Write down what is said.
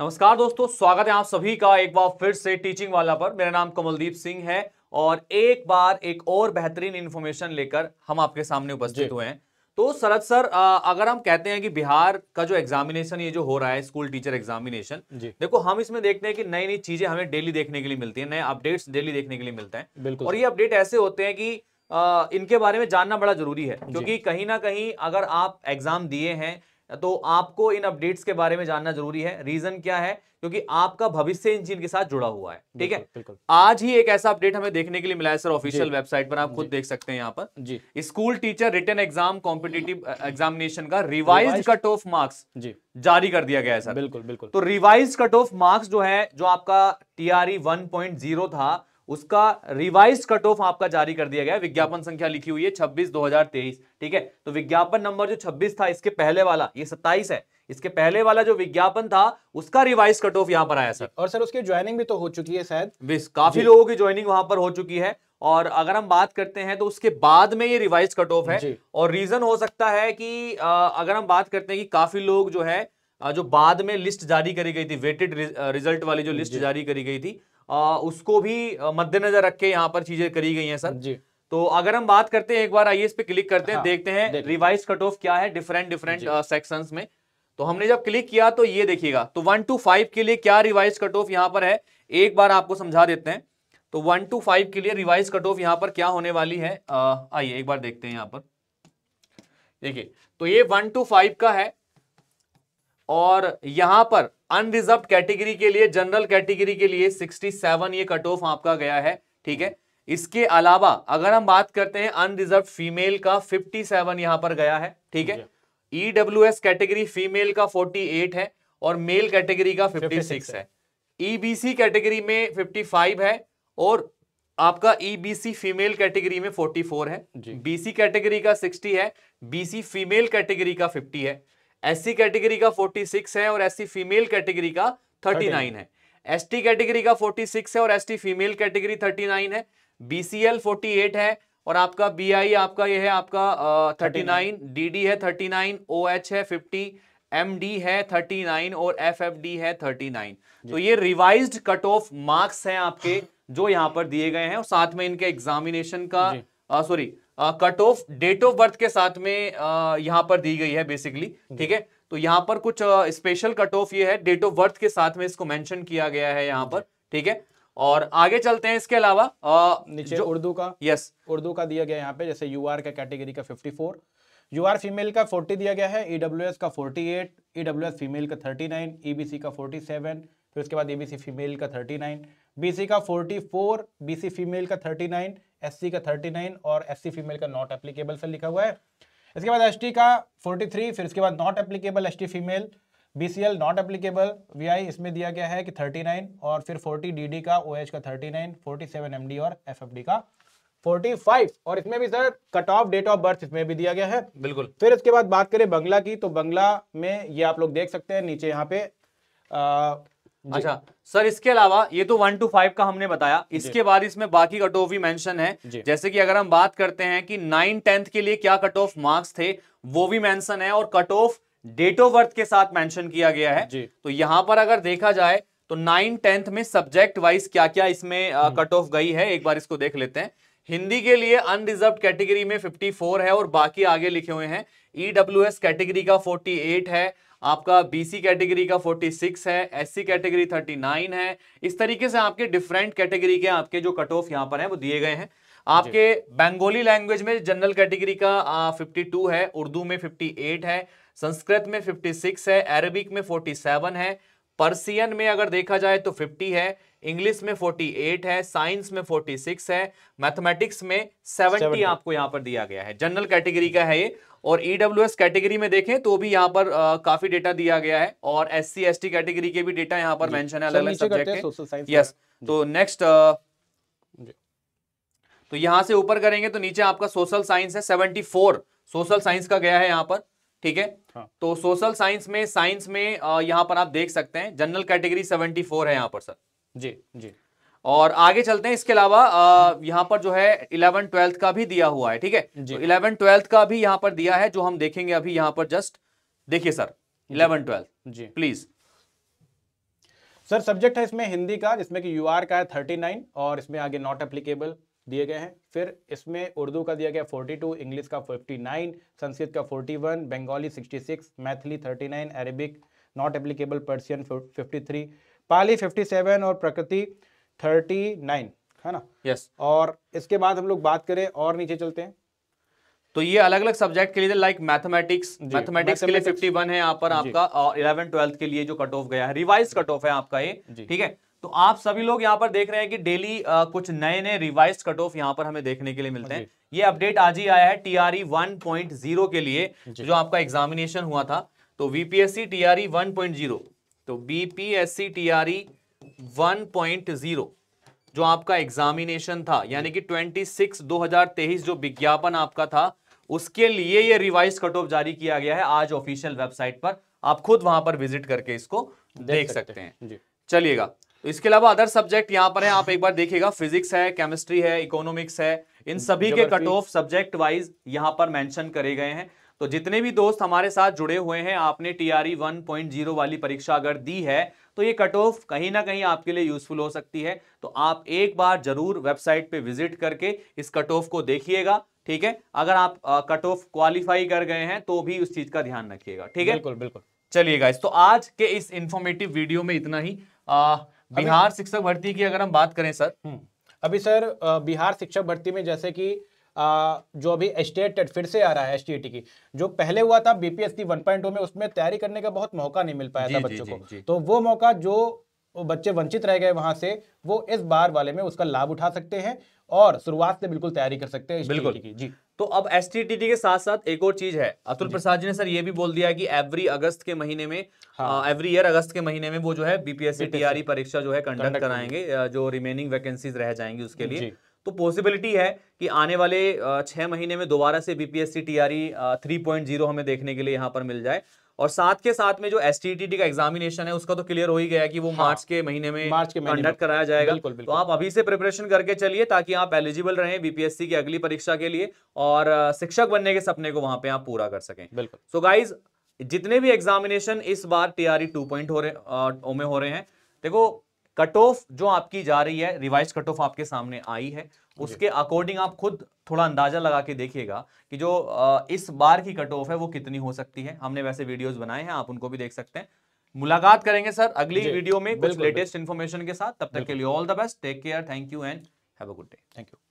नमस्कार दोस्तों स्वागत है आप सभी का एक बार फिर से टीचिंग वाला पर मेरा नाम कमलदीप सिंह है और एक बार एक और बेहतरीन इन्फॉर्मेशन लेकर हम आपके सामने उपस्थित हुए हैं तो सरद सर अगर हम कहते हैं कि बिहार का जो एग्जामिनेशन ये जो हो रहा है स्कूल टीचर एग्जामिनेशन देखो हम इसमें देखते हैं कि नई नई चीजें हमें डेली देखने के लिए मिलती है नए अपडेट्स डेली देखने के लिए मिलते हैं और ये अपडेट ऐसे होते हैं कि इनके बारे में जानना बड़ा जरूरी है क्योंकि कहीं ना कहीं अगर आप एग्जाम दिए हैं तो आपको इन अपडेट्स के बारे में जानना जरूरी है रीजन क्या है क्योंकि आपका भविष्य इन के साथ जुड़ा हुआ है ठीक है आज ही एक ऐसा अपडेट हमें देखने के लिए मिला है सर ऑफिशियल वेबसाइट पर आप खुद देख सकते हैं यहाँ पर जी school teacher written exam competitive examination का रिवाइज कट ऑफ मार्क्स जी जारी कर दिया गया है सर बिल्कुल बिल्कुल तो रिवाइज कट ऑफ मार्क्स जो है जो आपका टीआरई वन e था उसका रिवाइज कट ऑफ आपका जारी कर दिया गया विज्ञापन संख्या लिखी हुई है छब्बीस दो हजार तेईस ठीक है तो विज्ञापन नंबर जो छब्बीस था इसके पहले वाला ये सत्ताईस है इसके पहले वाला जो विज्ञापन था उसका रिवाइज कट ऑफ यहाँ पर आया सर और सर उसकी ज्वाइनिंग भी तो हो चुकी है शायद काफी लोगों की ज्वाइनिंग वहां पर हो चुकी है और अगर हम बात करते हैं तो उसके बाद में ये रिवाइज कट ऑफ है और रीजन हो सकता है कि अगर हम बात करते हैं कि काफी लोग जो है जो बाद में लिस्ट जारी करी गई थी वेटेड रिजल्ट वाली जो लिस्ट जारी करी गई थी आ, उसको भी मद्देनजर रख के यहाँ पर चीजें करी गई हैं सर जी तो अगर हम बात करते हैं एक बार आइए इस पे क्लिक करते हैं हाँ, देखते हैं रिवाइज कट ऑफ क्या है डिफरेंट डिफरेंट सेक्शन में तो हमने जब क्लिक किया तो ये देखिएगा तो वन टू फाइव के लिए क्या रिवाइज कट ऑफ यहाँ पर है एक बार आपको समझा देते हैं तो वन टू फाइव के लिए रिवाइज कट ऑफ यहाँ पर क्या होने वाली है आइए एक बार देखते हैं यहाँ पर देखिए तो ये वन टू फाइव का है और यहां पर अनरिजर्व कैटेगरी के लिए जनरल कैटेगरी के लिए 67 ये कट ऑफ आपका गया है ठीक है इसके अलावा अगर हम बात करते हैं अनरिजर्व फीमेल का 57 यहां पर गया है ठीक है ईडब्ल्यू एस कैटेगरी फीमेल का 48 है और मेल कैटेगरी का 56, 56 है ईबीसी कैटेगरी e में 55 है और आपका ईबीसी फीमेल कैटेगरी में 44 है बीसी कैटेगरी का 60 है बीसी फीमेल कैटेगरी का 50 है एससी कैटेगरी का 46 है और एससी फीमेल कैटेगरी का 39 है एसटी कैटेगरी का 46 है और एसटी फीमेल कैटेगरी 39 है बीसीएल 48 है और आपका बीआई आपका यह है आपका थर्टी नाइन डी है थर्टी नाइन है फिफ्टी एम है थर्टी नाइन और एफ है थर्टी नाइन तो ये रिवाइज्ड कट ऑफ मार्क्स हैं आपके जो यहाँ पर दिए गए हैं और साथ में इनके एग्जामिनेशन का sorry uh, cut off date of birth के साथ में uh, यहां पर दी गई है बेसिकली ठीक है तो यहाँ पर कुछ स्पेशल कट ऑफ ये है डेट ऑफ बर्थ के साथ में इसको मेंशन किया गया है यहाँ पर ठीक है और आगे चलते हैं इसके अलावा नीचे उर्दू का यस उर्दू का दिया गया यहाँ पे जैसे यू आर का कैटेगरी का fifty four U R female का फोर्टी दिया गया है ईडब्ल्यू e एस का फोर्टी एट ईडब्ल्यू फीमेल का थर्टी बी ईबीसी का फोर्टी सेवन फिर उसके बाद एबीसी e फीमेल का थर्टी नाइन बीसी का 44 बीसी फीमेल का 39 एससी का 39 और एससी फीमेल का नॉट एप्लीकेबल सर लिखा हुआ है इसके बाद एसटी का 43 फिर इसके बाद not applicable ST female BCL not applicable VI इसमें दिया गया है कि 39 और फिर 40 डीडी का ओएच का 39 47 एमडी और एफएफडी का 45 और इसमें भी sir cut off date of birth इसमें भी दिया गया है बिल्कुल फिर इसके बाद बात करें बंगला की तो बंगला में ये आप लोग देख सकते हैं नीचे यहाँ पे आ, अच्छा सर इसके अलावा ये तो वन टू फाइव का हमने बताया इसके बाद इसमें बाकी कट ऑफ भी मेंशन है जैसे कि अगर हम बात करते हैं कि नाइन टेंथ के लिए क्या कट ऑफ मार्क्स थे वो भी मेंशन है और cut off date of birth के साथ मेंशन किया गया है तो यहां पर अगर देखा जाए तो नाइन टेंथ में सब्जेक्ट वाइज क्या क्या इसमें हम्म। कट ऑफ गई है एक बार इसको देख लेते हैं हिंदी के लिए अनरिजर्व कैटेगरी में 54 है और बाकी आगे लिखे हुए हैं ईडब्ल्यूएस e कैटेगरी का 48 है आपका बीसी कैटेगरी का 46 है एससी कैटेगरी 39 है इस तरीके से आपके डिफरेंट कैटेगरी के आपके जो कट ऑफ यहाँ पर हैं वो दिए गए हैं आपके बंगाली लैंग्वेज में जनरल कैटेगरी का फिफ्टी है उर्दू में फिफ्टी है संस्कृत में 56 है अरबिक में 47 है पर्सियन में अगर देखा जाए तो 50 है इंग्लिश में 48 है साइंस में 46 है मैथमेटिक्स में 70, 70 आपको यहाँ पर दिया गया है जनरल कैटेगरी का है ये और ईडब्ल्यू e कैटेगरी में देखें तो भी यहाँ पर आ, काफी डेटा दिया गया है और एस सी एस कैटेगरी के भी डेटा यहाँ पर मैं है अलग अलग सब्जेक्ट यस तो नेक्स्ट तो यहां से ऊपर करेंगे तो नीचे आपका सोशल साइंस है सेवेंटी सोशल साइंस का गया है यहां पर ठीक है हाँ. तो सोशल साइंस में साइंस में यहाँ पर आप देख सकते हैं जनरल कैटेगरी 74 है यहाँ पर सर जी जी और आगे चलते हैं इसके अलावा यहाँ पर जो है इलेवन ट्वेल्थ का भी दिया हुआ है ठीक है इलेवन ट्वेल्थ तो का भी यहाँ पर दिया है जो हम देखेंगे अभी यहाँ पर जस्ट देखिए सर इलेवन ट्वेल्थ जी प्लीज सर सब्जेक्ट है इसमें हिंदी का जिसमें कि यूआर का है थर्टी नाइन और इसमें आगे नॉट एप्लीकेबल दिए गए हैं फिर इसमें उर्दू का दिया गया 42, इंग्लिश का 59, संस्कृत का 41, Bengali 66, Maithili 39, Arabic not applicable Persian 53, Pali 57 और प्रकृति 39 है ना यस yes. और इसके बाद हम लोग बात करें और नीचे चलते हैं तो ये अलग अलग सब्जेक्ट के लिए लाइक मैथमेटिक्स मैथमेटिक्स के लिए 51 है यहाँ पर आपका और 11 12 के लिए जो कट ऑफ गया है रिवाइज कट ऑफ है आपका ये ठीक है तो आप सभी लोग यहाँ पर देख रहे हैं कि डेली कुछ नए नए रिवाइज कट ऑफ यहाँ पर हमें देखने के लिए मिलते हैं ये अपडेट आज ही आया है टीआरई जीरो e के लिए जो आपका एग्जामिनेशन हुआ था तो वीपीएससी टीआरई जीरो तो बीपीएससी टीआरई जीरो जो आपका एग्जामिनेशन था यानी कि हजार तेईस जो विज्ञापन आपका था उसके लिए ये रिवाइज कट ऑफ जारी किया गया है आज ऑफिशियल वेबसाइट पर आप खुद वहां पर विजिट करके इसको देख, देख सकते, सकते हैं चलिएगा इसके अलावा अदर सब्जेक्ट यहाँ पर है आप एक बार देखिएगा फिजिक्स है केमिस्ट्री है इकोनॉमिक्स है इन सभी के कट ऑफ सब्जेक्ट वाइज यहाँ पर मेंशन करे गए हैं तो जितने भी दोस्त हमारे साथ जुड़े हुए हैं आपने टीआरई 1.0 e वाली परीक्षा अगर दी है तो ये कट ऑफ कहीं ना कहीं आपके लिए यूजफुल हो सकती है तो आप एक बार जरूर वेबसाइट पे विजिट करके इस कट ऑफ को देखिएगा ठीक है अगर आप कट ऑफ क्वालिफाई कर गए हैं तो भी उस चीज का ध्यान रखिएगा ठीक है बिल्कुल बिल्कुल चलिएगा इस तो आज के इस इंफॉर्मेटिव वीडियो में इतना ही आ, बिहार शिक्षक भर्ती की अगर हम बात करें सर हम्म, अभी सर बिहार शिक्षक भर्ती में जैसे कि जो अभी एस्टेट फिर से आ रहा है एस की जो पहले हुआ था बीपीएससी 1.0 में उसमें तैयारी करने का बहुत मौका नहीं मिल पाया था बच्चों को तो वो मौका जो बच्चे वंचित रह गए वहां से वो इस बार वाले में उसका लाभ उठा सकते हैं और शुरुआत से बिल्कुल तैयारी कर सकते हैं बिल्कुल की जी तो अब एस के साथ साथ एक और चीज है अतुल प्रसाद जी ने सर ये भी बोल दिया कि एवरी अगस्त के महीने में हाँ। एवरी ईयर अगस्त के महीने में वो जो है बीपीएससी टीआरई e परीक्षा जो है कंडक्ट कराएंगे जो रिमेनिंग वैकेंसीज रह जाएंगी उसके लिए तो पॉसिबिलिटी है कि आने वाले छह महीने में दोबारा से बीपीएससी टीआरई जीरो हमें देखने के लिए यहाँ पर मिल जाए और साथ के साथ में जो एस का एग्जामिनेशन है उसका तो क्लियर हो ही गया कि वो हाँ, मार्च के महीने में मार्च के कंडक्ट कराया जाएगा बिल्कुल, बिल्कुल। तो आप अभी से प्रिपरेशन करके चलिए ताकि आप एलिजिबल रहें बीपीएससी की अगली परीक्षा के लिए और शिक्षक बनने के सपने को वहां पे आप पूरा कर सकें बिल्कुल सो so गाइज जितने भी एग्जामिनेशन इस बार टीआरई e रहे में हो रहे हैं देखो कट ऑफ जो आपकी जा रही है रिवाइज कट ऑफ आपके सामने आई है उसके अकॉर्डिंग आप खुद थोड़ा अंदाजा लगा के देखिएगा कि जो इस बार की कट ऑफ है वो कितनी हो सकती है हमने वैसे वीडियोस बनाए हैं आप उनको भी देख सकते हैं मुलाकात करेंगे सर अगली वीडियो में कुछ लेटेस्ट इन्फॉर्मेशन के साथ तब तक के लिए all the best take care thank you and have a good day thank you